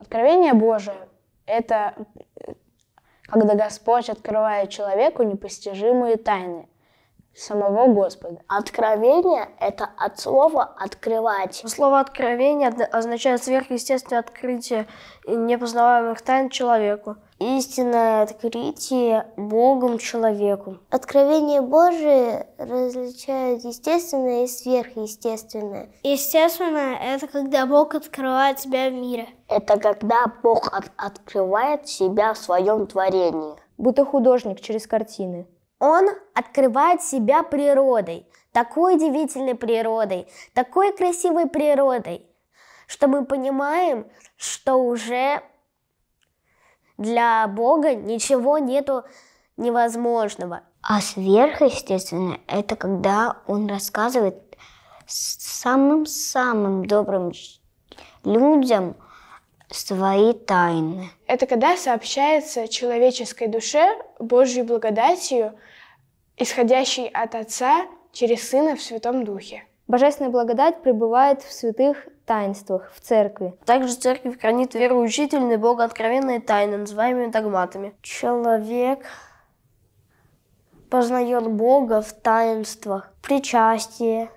Откровение Божие — это э, когда Господь открывает человеку непостижимые тайны — самого Господа. Откровение – это от слова «открывать». Слово «откровение» означает сверхъестественное открытие непознаваемых тайн человеку. Истинное открытие Богом человеку. Откровение Божие различают естественное и сверхъестественное. Естественное – это когда Бог открывает себя в мире. Это когда Бог от открывает себя в своем творении. Будто художник через картины он открывает себя природой, такой удивительной природой, такой красивой природой, что мы понимаем, что уже для Бога ничего нету невозможного. А сверхъестественное – это когда он рассказывает самым-самым добрым людям – свои тайны. Это когда сообщается человеческой душе Божьей благодатью, исходящей от Отца через Сына в Святом Духе. Божественная благодать пребывает в святых таинствах, в церкви. Также церковь хранит веру вероучительные богооткровенные тайны, называемые догматами. Человек познает Бога в таинствах, причастие,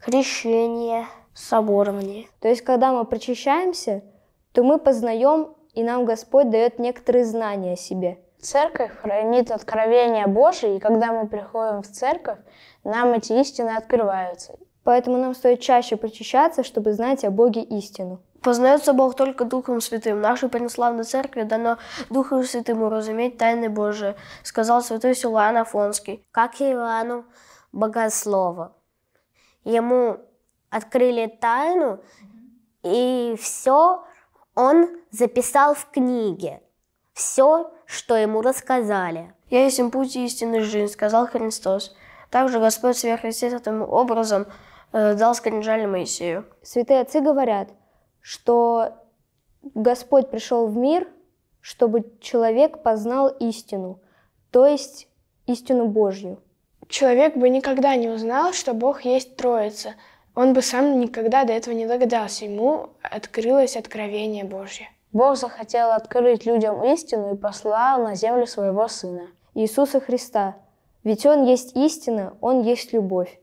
крещение, соборование. То есть, когда мы причащаемся – то мы познаем, и нам Господь дает некоторые знания о себе. Церковь хранит откровение Божие, и когда мы приходим в церковь, нам эти истины открываются. Поэтому нам стоит чаще причащаться, чтобы знать о Боге истину. Познается Бог только Духом Святым. Нашей православной церкви дано духом святым разуметь тайны Божие, сказал святой Силуан Афонский. Как и Иоанну Богослова. Ему открыли тайну, и все, он записал в книге все, что ему рассказали. «Я есть им путь и истинный сказал Христос. Также Господь сверхъестественным образом э, дал скрижали Моисею. Святые отцы говорят, что Господь пришел в мир, чтобы человек познал истину, то есть истину Божью. Человек бы никогда не узнал, что Бог есть Троица — он бы сам никогда до этого не догадался. Ему открылось откровение Божье. Бог захотел открыть людям истину и послал на землю своего Сына, Иисуса Христа. Ведь Он есть истина, Он есть любовь.